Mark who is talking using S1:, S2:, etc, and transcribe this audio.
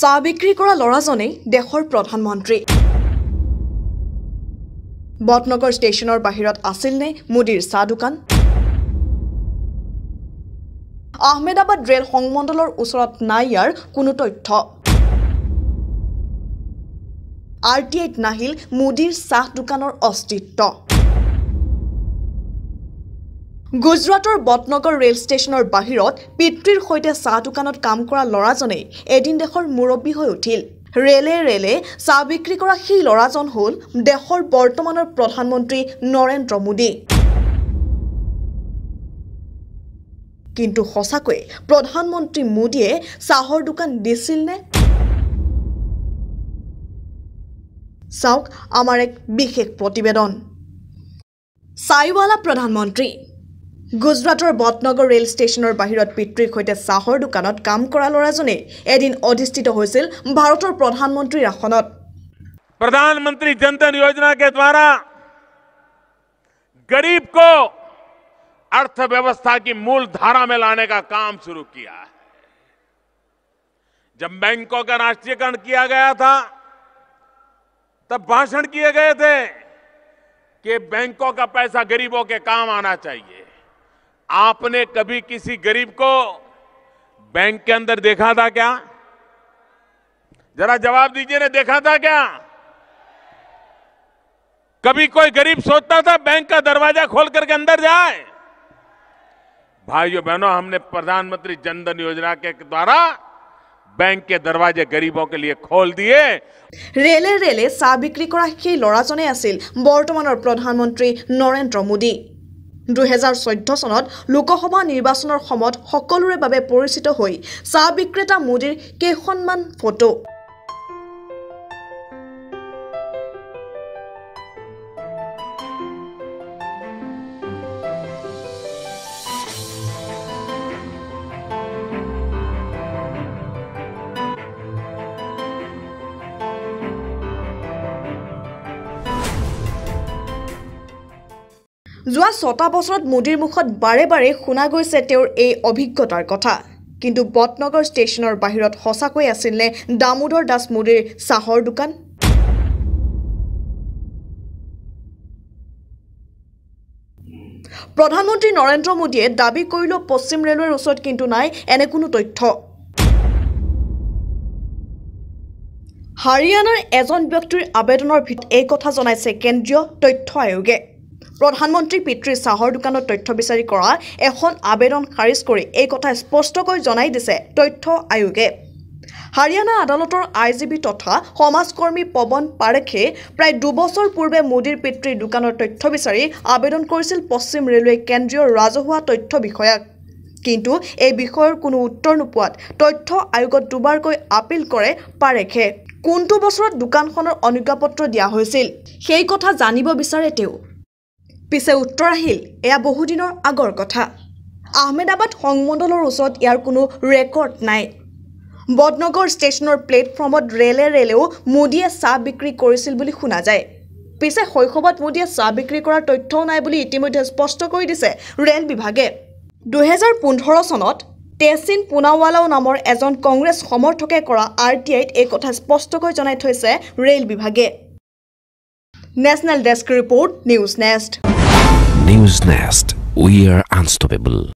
S1: চাহ বিক্ৰী কৰা ল'ৰাজনেই দেশৰ প্ৰধানমন্ত্ৰী বটনগৰ ষ্টেচনৰ বাহিৰত আছিল নে মোদীৰ চাহ দোকান আহমেদাবাদ ৰেল সংমণ্ডলৰ ওচৰত নাই ইয়াৰ কোনো তথ্য আৰ টি আইত নাহিল মোদীৰ চাহ দোকানৰ অস্তিত্ব গুজৰাটৰ বটনগৰ ৰেল ষ্টেচনৰ বাহিৰত পিতৃৰ সৈতে চাহ দোকানত কাম কৰা ল'ৰাজনেই এদিন দেশৰ মুৰব্বী হৈ উঠিল ৰেলে ৰেলে চাহ বিক্ৰী কৰা সেই ল'ৰাজন হ'ল দেশৰ বৰ্তমানৰ প্ৰধানমন্ত্ৰী নৰেন্দ্ৰ মোদী কিন্তু সঁচাকৈ প্ৰধানমন্ত্ৰী মোদীয়ে চাহৰ দোকান দিছিল নে চাওক আমাৰ এক বিশেষ প্ৰতিবেদন চাইৱালা প্ৰধানমন্ত্ৰী गुजरात बटनगर रेल स्टेशन बाहर पितृ सहते सहर दुकान कम कर लाजने एदिन अधिष्ठित भारत प्रधानमंत्री आसन
S2: प्रधानमंत्री जनधन योजना के द्वारा गरीब को अर्थव्यवस्था की मूल धारा में लाने का काम शुरू किया है जब बैंकों का राष्ट्रीयकरण किया गया था तब भाषण किए गए थे कि बैंकों का पैसा गरीबों के काम आना चाहिए आपने कभी किसी गरीब को बैंक के अंदर देखा था क्या जरा जवाब दीजिए ने देखा था क्या कभी कोई गरीब सोचता था बैंक का दरवाजा खोल करके अंदर जाए भाइयों बहनों हमने प्रधानमंत्री जनधन योजना के द्वारा बैंक के दरवाजे गरीबों के लिए खोल दिए
S1: रेले रेले चाह बिक्री কৰা সেই ল'ৰাজনে আছিল বৰ্তমানৰ প্ৰধানমন্ত্ৰী দুহেজাৰ চৈধ্য চনত লোকসভা নিৰ্বাচনৰ সময়ত সকলোৰে বাবে পৰিচিত হৈ চাহ বিক্ৰেতা মোদীৰ কেইখনমান ফটো যোৱা ছটা বছৰত মোদীৰ মুখত বাৰে বাৰে শুনা গৈছে তেওঁৰ এই অভিজ্ঞতাৰ কথা কিন্তু বটনগৰ ষ্টেচনৰ বাহিৰত সঁচাকৈ আছিল নে দামোদৰ দাস মোদীৰ চাহৰ দোকান প্ৰধানমন্ত্ৰী নৰেন্দ্ৰ মোদীয়ে দাবী কৰিলেও পশ্চিম ৰেলৱেৰ ওচৰত কিন্তু নাই এনে কোনো তথ্য হাৰিয়ানাৰ এজন ব্যক্তিৰ আবেদনৰ ভিত এই কথা জনাইছে কেন্দ্ৰীয় তথ্য আয়োগে প্ৰধানমন্ত্ৰী পিতৃ চাহৰ দোকানত তথ্য বিচাৰি কৰা এখন আবেদন খাৰিজ কৰি এই কথা স্পষ্টকৈ জনাই দিছে তথ্য আয়োগে হাৰিয়ানা আদালতৰ আই জি বি তথা সমাজকৰ্মী পৱন পাৰেখে প্ৰায় দুবছৰ পূৰ্বে মোদীৰ পিতৃৰ দোকানৰ তথ্য বিচাৰি আবেদন কৰিছিল পশ্চিম ৰেলৱে কেন্দ্ৰীয় ৰাজহুৱা তথ্য বিষয়াক কিন্তু এই বিষয়ৰ কোনো উত্তৰ নোপোৱাত তথ্য আয়োগত দুবাৰকৈ আপীল কৰে পাৰেখে কোনটো বছৰত দোকানখনৰ অনুজ্ঞাপত্ৰ দিয়া হৈছিল সেই কথা জানিব বিচাৰে তেওঁ পিছে উত্তৰ আহিল এয়া বহুদিনৰ আগৰ কথা আহমেদাবাদ সংমণ্ডলৰ ওচৰত ইয়াৰ কোনো ৰেকৰ্ড নাই বদনগৰ ষ্টেচনৰ প্লেটফৰ্মত ৰেলে ৰেলেও মোদীয়ে চাহ বিক্ৰী কৰিছিল বুলি শুনা যায় পিছে শৈশৱত মোদীয়ে চাহ বিক্ৰী কৰাৰ তথ্যও নাই বুলি ইতিমধ্যে স্পষ্ট কৰি দিছে ৰেল বিভাগে দুহেজাৰ পোন্ধৰ চনত টেচিন পুনাৱালাও নামৰ এজন কংগ্ৰেছ সমৰ্থকে কৰা আৰ টি আইত এই কথা স্পষ্টকৈ জনাই থৈছে ৰেল বিভাগে national desk report news next
S2: News Nest. We are unstoppable.